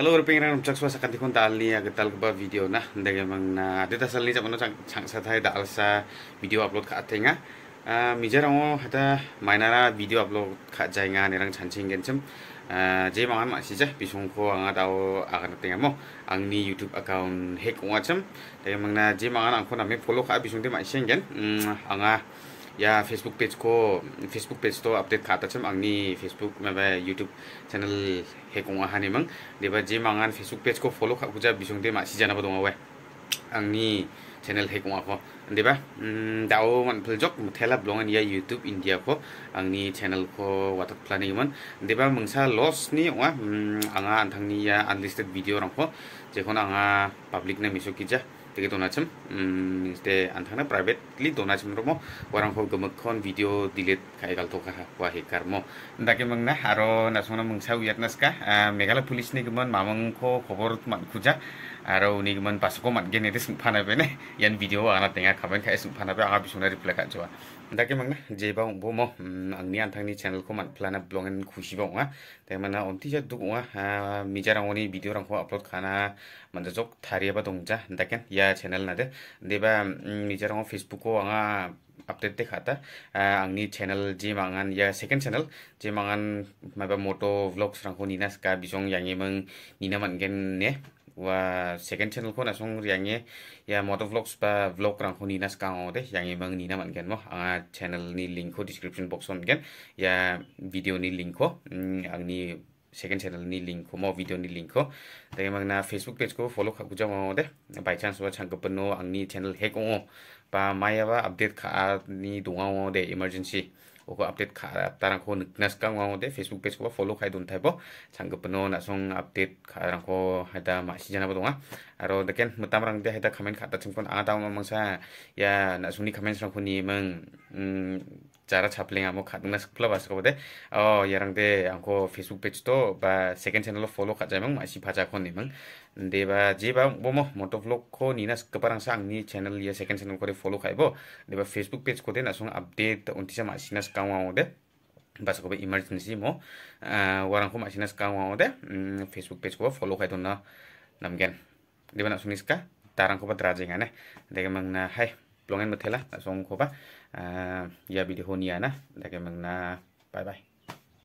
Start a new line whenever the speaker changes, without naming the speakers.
halo berpengen rang cak swasa kanti kun ya ni aga tal video nah ndage mang na deta sal ni jamano chang chang sa thai da video upload kha atenga ah, mijar ang hata oh, mainara video upload kha jainga ni rang cancing gen chum ah, je mang ma bisung ko anga dao akan na mo ang ni youtube account hack wa chum ndage mang na jadi mang hmm, ang ko follow kha bisung te mak shen gen anga या Facebook page को Facebook page तो update खाता चम अग्नि फेसबुक में bye YouTube channel है कौन आहाने मंग देवा जी मांगन फेसबुक पेज को फॉलो खा कुछ भी शुंग दे मासी जाना बताऊँ वे अग्नि चैनल है कौन आखो देवा दाउ मन फिर जो मुथेला ब्लॉग निया यूट्यूब इंडिया को अग्नि चैनल को वाटर प्लानिंग मन देवा मंगसा लॉस नी वा अंगा अंधनी या अनलिस्टेड वीडियो रंग को जेको ना अंगा पब्लिक ने मिसो कीजा tege donachim mingste anthana privately donachim romo warang ho gomok khon video dilet khai gal to kha wa he karmo ndake mangna haro nasona mungsa uyatnas ka megala police ni gomon mamang ko khobor man khuja aro ni man pasoko man gen ede sung phana be yan video ana tenga khaben khai sung phana be anga bisuna reply ka jwa dake mang je ba bo ang angni an ni channel ko man plana blongen khushi ba nga ah. te mana onti ja du nga ah. mijara oni video rang ko upload khana man jok thari ba dong ja dake ya channel na de ba hmm, mijara ngo facebook ko anga update ang angni channel je mangan ya second channel je mangan maba moto vlogs rangko nina ska bisong yangi mang nina mangen ne wa second channel ko nasung yangi ya moto vlogs ba vlog rang ko nina skang de yangi mang nina man gen mo anga channel ni link ko description box on gen ya video ni link ko ang ni second channel ni link ko mo video ni link ko de mang na facebook page ko follow kha kuja mo de by chance wa chang ko no ang ni channel hack o ba maya ba update kha ni dunga mo de emergency Oko update kara tarang ko nuknas kang ode facebook page ko follow kai dun tai bo changge pono na song update kara ko hada ma shi jana bodonga aro deken mutam rang de hada comment kata chung pon angata wang mang sa ya na song ni comment rang ko ni mang cara chapling amu khatung nas kula basko bode oh rang de angko facebook page to ba second channel lo follow khat jaimang ma si phaja khon ni mang de ba je ba bo mo moto vlog ko ni nas kaparang sang ni channel ya second channel kore follow khaibo de ba facebook page ko de na update unti sa ma si nas kaung aung be emergency mo warang ko ma si nas kaung de facebook page ko follow khai don na namgen de ba na niska. tarang ko pat rajing ane de ka mang na hai plongen mathela song khopa ah, ya video honia ya na lake mangna bye bye